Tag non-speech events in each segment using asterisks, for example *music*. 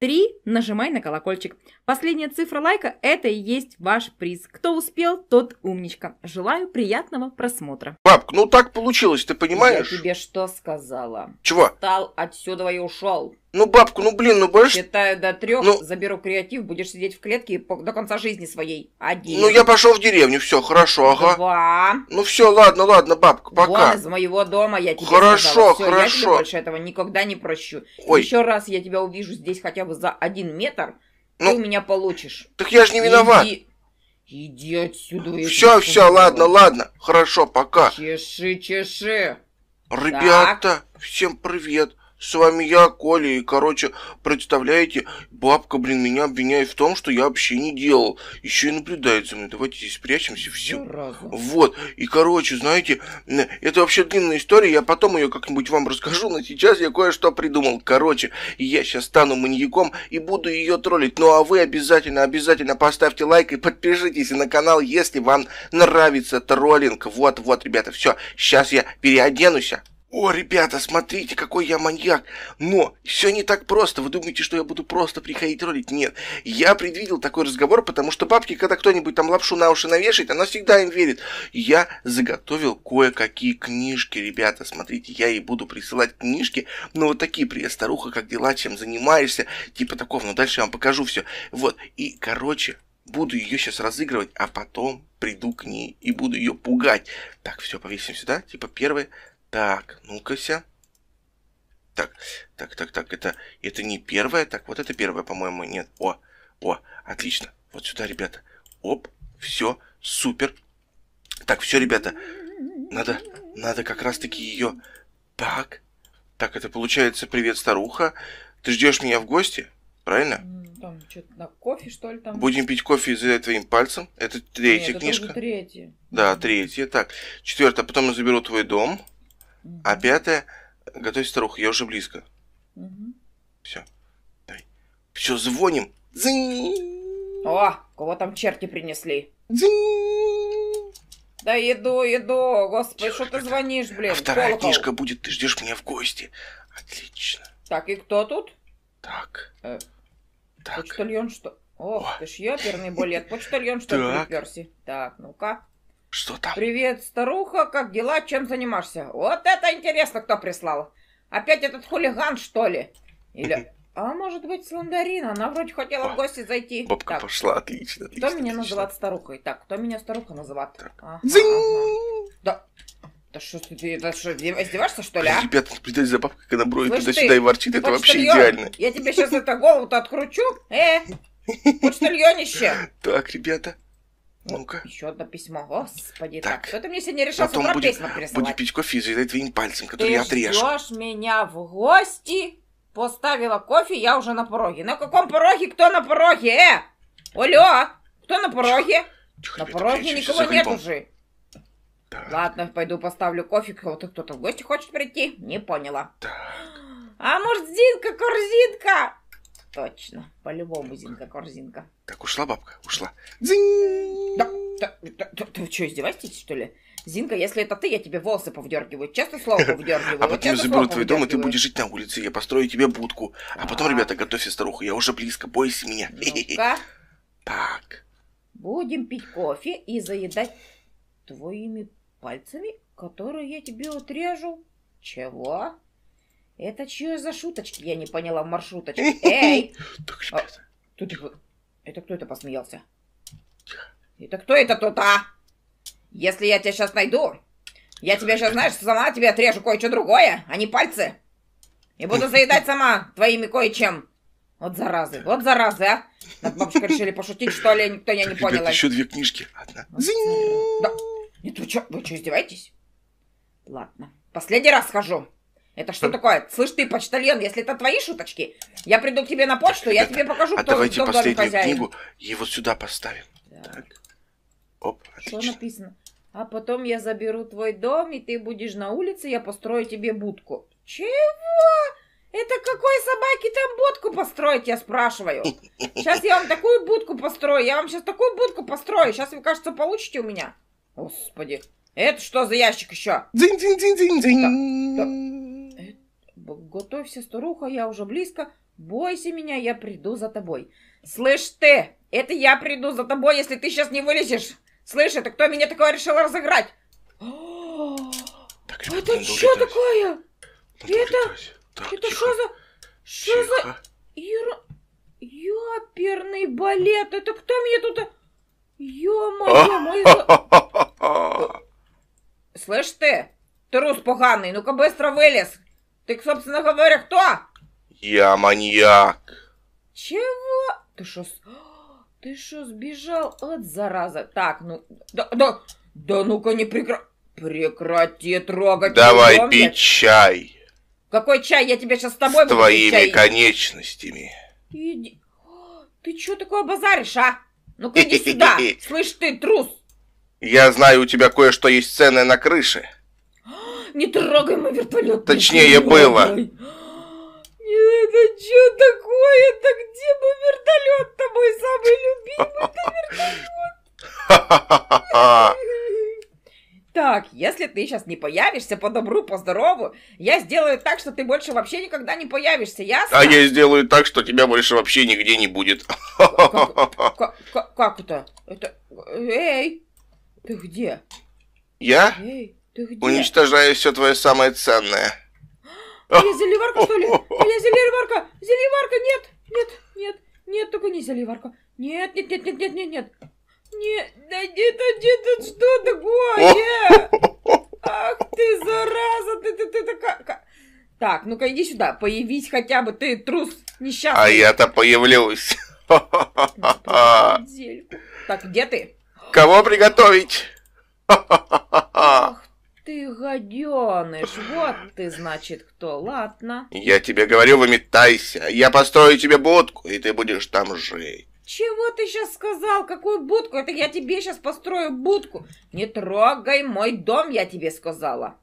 Три, нажимай на колокольчик. Последняя цифра лайка – это и есть ваш приз. Кто успел, тот умничка. Желаю приятного просмотра. Баб, ну так получилось, ты понимаешь? Я тебе что сказала? Чего? Встал отсюда и ушел. Ну, бабку, ну блин, ну больше... Считаю до трех, ну... заберу креатив, будешь сидеть в клетке до конца жизни своей. Один. Ну, я пошел в деревню, все, хорошо, ага. Два. Ну, все, ладно, ладно, бабка, пока. Вон из моего дома, я тебе Хорошо, сказала. Все, хорошо. я тебе больше этого никогда не прощу. Ой. Еще раз я тебя увижу здесь хотя бы за один метр, ну, ты у меня получишь. Так я же не виноват. Иди... Иди отсюда. Все, все, ладно, ладно. Хорошо, пока. Чеши, чеши. Ребята, так. всем привет. С вами я, Коля, и, короче, представляете, бабка, блин, меня обвиняет в том, что я вообще не делал. Еще и наблюдает за мной. Давайте здесь спрячемся, все. Вот. И, короче, знаете, это вообще длинная история, я потом ее как-нибудь вам расскажу, но сейчас я кое-что придумал. Короче, я сейчас стану маньяком и буду ее троллить. Ну, а вы обязательно, обязательно поставьте лайк и подпишитесь на канал, если вам нравится троллинг. Вот, вот, ребята, все. Сейчас я переоденусь. «О, ребята, смотрите, какой я маньяк! Но все не так просто. Вы думаете, что я буду просто приходить ролить? Нет. Я предвидел такой разговор, потому что бабки, когда кто-нибудь там лапшу на уши навешает, она всегда им верит. Я заготовил кое-какие книжки, ребята. Смотрите, я ей буду присылать книжки. Но ну, вот такие, привет, старуха, как дела, чем занимаешься? Типа такого. Но ну, дальше я вам покажу все. Вот. И, короче, буду ее сейчас разыгрывать, а потом приду к ней и буду ее пугать. Так, все, повесим сюда. Типа первое, так, ну-кася. Так, так, так, так, это, это не первое. Так, вот это первое, по-моему, нет. О, о, отлично. Вот сюда, ребята. Оп, все, супер. Так, все, ребята, надо, надо как раз-таки ее... Так, так, это получается, привет, старуха. Ты ждешь меня в гости, правильно? Там что-то на кофе, что ли, там? Будем пить кофе за твоим пальцем. Это третья Нет, книжка. Это третья. Да, третья. Так, четвертая. А потом я заберу твой дом. А пятое, готовь старуху, я уже близко. Угу. Все. Давай. Все, звоним. Дзинь. О, кого там черти принесли? Дзинь. Да иду, иду. Господи, что ты звонишь, блин? А вторая Колокол. книжка будет, ты ждешь меня в гости. Отлично. Так, и кто тут? Так. Э, так. Почтальон что? О, О. ты ж ёперный балет. Почтальон что приперся? Так, ну-ка. Что там? Привет, старуха, как дела, чем занимаешься? Вот это интересно, кто прислал. Опять этот хулиган, что ли? Или... *laughs* А может быть, Сландарина? Она вроде хотела О, в гости зайти. Бабка так. пошла, отлично, отлично. Кто меня отлично. называет старухой? Так, кто меня старуха называет? Так. Ага, ага. Да. Да что ты, это? что, издеваешься, что ли, а? Ребята, наблюдать за бабкой, когда броет туда-сюда и ворчит, это вообще идеально. Я тебе сейчас это голову-то откручу. Э, *laughs* почтальонище. Так, ребята, ну-ка. Еще одно письмо, господи. Так. так. кто мне сегодня решил Потом с будем, письма пересылать. Будем пить кофе и заедать твоим пальцем, который Ты я отрежу. Ты меня в гости? Поставила кофе, я уже на пороге. На каком пороге? Кто на пороге? Э! Олё! Кто на пороге? Тихо, на ребята, пороге никого нет уже. Так. Ладно, пойду поставлю кофе. Кого-то кто-то в гости хочет прийти. Не поняла. Так. А может, Зинка, корзинка? Точно. По-любому Зинка-корзинка. Так, ушла бабка? Ушла. Дзинь! Да, да, да, да, ты что, издеваетесь, что ли? Зинка, если это ты, я тебе волосы повдергиваю, честно слово *laughs* повдергиваю. А потом заберу твой дом, и ты будешь жить на улице, я построю тебе будку. А потом, а. ребята, готовься, старуха, я уже близко, бойся меня. *laughs* Так. Будем пить кофе и заедать твоими пальцами, которые я тебе отрежу. Чего? Это чье за шуточки? Я не поняла в маршруточке. Эй! Так А, тут их... Это кто это посмеялся? Это кто это тут, а? Если я тебя сейчас найду, я тебя сейчас, знаешь, сама тебе отрежу кое-что другое, а не пальцы. И буду заедать сама твоими кое-чем. Вот заразы, вот заразы, а. Над бабушкой решили пошутить, что ли, никто я не Ребята, понял. еще две книжки. Одна. Да. Нет, вы что, вы что, издеваетесь? Ладно, последний раз схожу. Это что такое? Слышь ты, почтальон, если это твои шуточки, я приду к тебе на почту, так, я тебе покажу, а кто, давайте кто последнюю хозяин. книгу и вот сюда поставим. Так. так. Оп, отлично. Что написано? А потом я заберу твой дом, и ты будешь на улице, я построю тебе будку. Чего? Это какой собаке там будку построить, я спрашиваю. Сейчас я вам такую будку построю, я вам сейчас такую будку построю. Сейчас вы, кажется, получите у меня. Господи, это что за ящик еще? Дзинь-дзинь-дзинь-дзинь-дзинь. «Готовься, старуха, я уже близко. Бойся меня, я приду за тобой». «Слышь ты, это я приду за тобой, если ты сейчас не вылезешь. Слышь, это кто меня такое решил разыграть?» а «Это что такое? Это... Это что за... Что за... Ёперный балет! Это кто мне тут... Э, ё-моё, а! мой... *laughs* Слышь ты, трус поганый, ну-ка быстро вылез. Ты, собственно говоря, кто? Я маньяк. Чего? Ты что, ты что сбежал от зараза? Так, ну, да, да, да ну-ка не прекра... прекрати трогать. Давай меня, пить чай. Какой чай? Я тебя сейчас с тобой с буду твоими чай. конечностями. Иди. Ты что такое базаришь, а? Ну-ка иди *laughs* сюда. Слышь ты, трус. Я знаю, у тебя кое-что есть ценное на крыше. Не трогай мой вертолет. Точнее было. Трогай. Это что такое? Это где мой вертолет? то мой самый любимый это вертолет. Так, если ты сейчас не появишься по добру, по здорову, я сделаю так, что ты больше вообще никогда не появишься, ясно? А я сделаю так, что тебя больше вообще нигде не будет. Как, как это? Это... Э, эй! Ты где? Я? Эй. Ты где? Уничтожаю все твое самое ценное. *gasps* Или заливарка, что ли? *laughs* Или заливарка? Заливарка, нет, нет, нет, нет, только не заливарка. Нет, нет, нет, нет, нет, нет, нет. Нет, да нет, да нет, да что такое? *laughs* Ах ты, зараза, ты, ты, ты такая... Так, ну-ка иди сюда, появись хотя бы, ты трус несчастный. А я-то появлюсь. *laughs* Так, где ты? Кого приготовить? Ах ты гаденыш, вот ты, значит, кто, ладно. Я тебе говорю, выметайся, я построю тебе будку, и ты будешь там жить. Чего ты сейчас сказал? Какую будку? Это я тебе сейчас построю будку. Не трогай мой дом, я тебе сказала.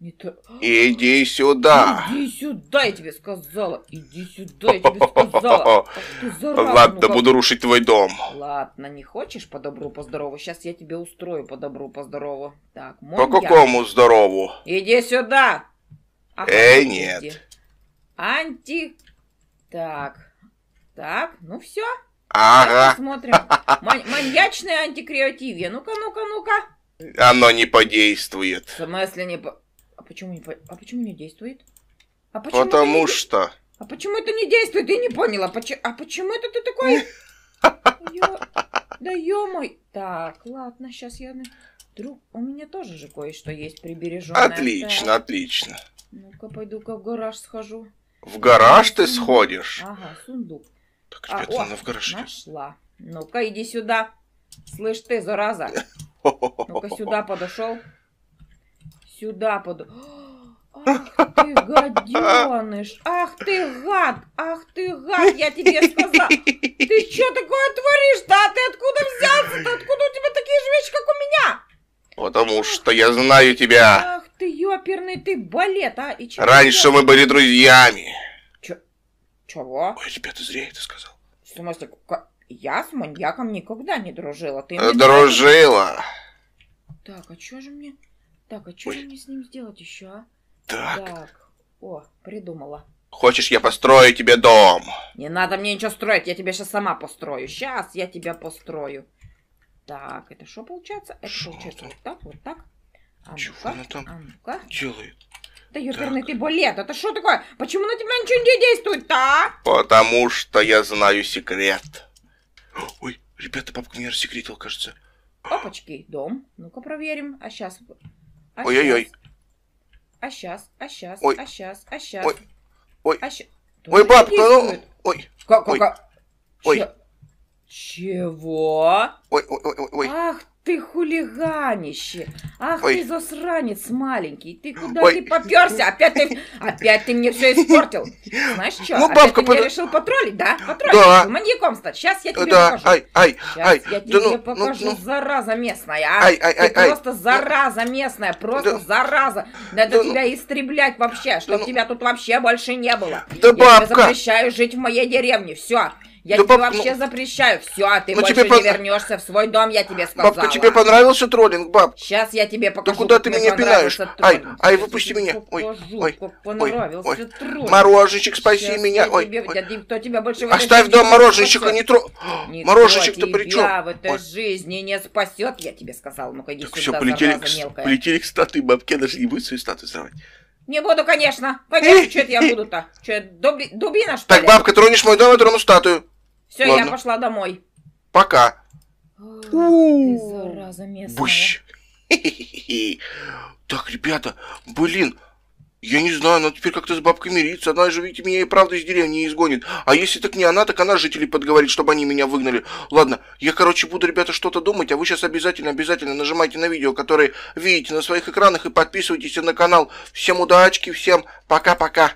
Не то... Иди а! сюда! Иди сюда, я тебе сказала! Иди сюда, я тебе сказала! *laughs* Ну Ладно, ну, буду рушить твой дом. Ладно, не хочешь по добру, по здорову? Сейчас я тебе устрою по добру, по здорову. Так, мой По какому я... здорову? Иди сюда! Ах, Эй, иди. нет. Анти... Так, так, ну все. Ага. Посмотрим. Маньячное антикреативие. Ну-ка, ну-ка, ну-ка. Оно не подействует. В смысле не по почему не, а почему не действует? А почему Потому не... что. А почему это не действует? Я не поняла. А почему это ты такой... Да ё-мой. Так, ладно, сейчас я... Друг, у меня тоже же кое-что есть прибереженное. Отлично, так. отлично. Ну-ка, пойду-ка в гараж схожу. В гараж ты сходишь? Ага, сундук. Так, ребята, а, она в гараже. Нашла. Ну-ка, иди сюда. Слышь ты, зараза. *laughs* Ну-ка, сюда подошел. Сюда под... *gasps* Ах ты гаденыш! Ах ты гад! Ах ты гад! Я тебе сказал Ты что такое творишь-то? А ты откуда взялся-то? Откуда у тебя такие же вещи, как у меня? Потому ах, что я знаю тебя. Ах ты, ёперный ты балет, а? И Раньше мы были друзьями. ч Чего? Ой, тебе ты зря это сказал. В смысле, я с маньяком никогда не дружила. Ты э, дружила. Так, а чё же мне... Так, а что же мне с ним сделать еще, а? Так. так. О, придумала. Хочешь, я построю тебе дом? Не надо мне ничего строить, я тебя сейчас сама построю. Сейчас я тебя построю. Так, это что получается? Это шо получается это? вот так, вот так. А Чего она там а ну делает? Да, ёперный ты болет, это что такое? Почему на тебя ничего не действует-то, а? Потому что я знаю секрет. Ой, ребята, папка меня рассекретил, кажется. Опачки, дом. Ну-ка проверим. А сейчас а Ой-ой-ой. А сейчас, а сейчас, ой. а сейчас, а сейчас. Ой, ой. А щас... Ой, бабка, ну... Ой, как, как, ой. Че... Ой. Чего? Ой, ой, ой, ой. Ах ты хулиганище! Ах Ой. ты засранец маленький! Ты куда Ой. ты поперся? Опять ты, опять ты мне все испортил! Знаешь что? Ну, бабка, опять ты под... меня решил потроллить, да? Потроллить? Да. Маньяком стать! Сейчас я тебе да. покажу! Ай, ай, Сейчас ай. я тебе да, ну, ну, покажу, ну, ну. зараза местная! А? Ай, ай, ай, ты ай, просто ай. зараза местная! Просто да. зараза! Надо да, ну. тебя ну. истреблять вообще, чтобы да, ну. тебя тут вообще больше не было! Да, я бабка! Я запрещаю жить в моей деревне! Все! Я да ну, тебе пап, вообще ну, запрещаю. Все, а ты ну, больше тебе не по... вернешься в свой дом, я тебе сказала. Бабка, тебе понравился троллинг, баб? Сейчас я тебе покажу. Да куда ты меня пинаешь? Ай, ай, выпусти я меня. Покажу, ой, ой, понравился ой, троллинг. Мороженщик, спаси Сейчас меня. Ой, тебе, ой. Кто тебя больше Оставь дом мороженщика, не тро... Не мороженщик-то при чем? в этой ой. жизни не спасет, я тебе сказал. Ну-ка, иди так сюда, все, полетели, зараза, к, полетели к статуе бабки, даже не будет свою статую сдавать. Не буду, конечно. Конечно, *laughs* что это я буду-то? Что, дуби, дубина, что так, ли? Так, бабка, тронешь мой дом, я трону статую. Все, я пошла домой. Пока. О, ты зараза местная. Бущ. Так, ребята, блин, я не знаю, она теперь как-то с бабкой мириться. Она же видите меня и правда из деревни изгонит. А если так не она, так она жителей подговорит, чтобы они меня выгнали. Ладно, я, короче, буду, ребята, что-то думать, а вы сейчас обязательно-обязательно нажимайте на видео, которое видите на своих экранах, и подписывайтесь на канал. Всем удачки, всем пока-пока.